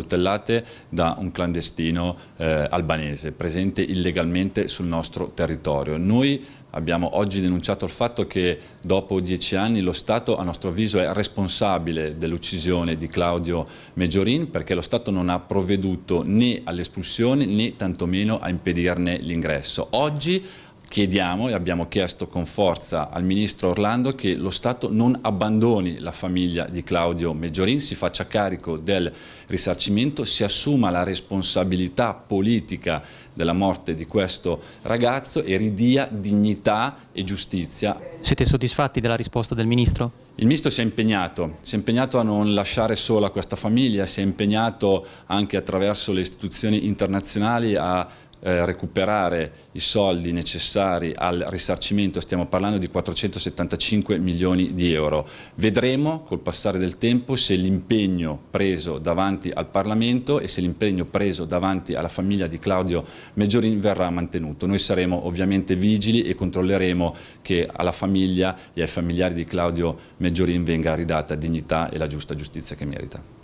tutelate da un clandestino eh, albanese presente illegalmente sul nostro territorio. Noi abbiamo oggi denunciato il fatto che dopo dieci anni lo Stato a nostro avviso è responsabile dell'uccisione di Claudio Meggiorin perché lo Stato non ha provveduto né all'espulsione né tantomeno a impedirne l'ingresso. Oggi chiediamo e abbiamo chiesto con forza al Ministro Orlando che lo Stato non abbandoni la famiglia di Claudio Meggiorin, si faccia carico del risarcimento, si assuma la responsabilità politica della morte di questo ragazzo e ridia dignità e giustizia. Siete soddisfatti della risposta del Ministro? Il Ministro si è impegnato, si è impegnato a non lasciare sola questa famiglia, si è impegnato anche attraverso le istituzioni internazionali a eh, recuperare i soldi necessari al risarcimento, stiamo parlando di 475 milioni di euro. Vedremo col passare del tempo se l'impegno preso davanti al Parlamento e se l'impegno preso davanti alla famiglia di Claudio Meggiorin verrà mantenuto. Noi saremo ovviamente vigili e controlleremo che alla famiglia e ai familiari di Claudio Meggiorin venga ridata dignità e la giusta giustizia che merita.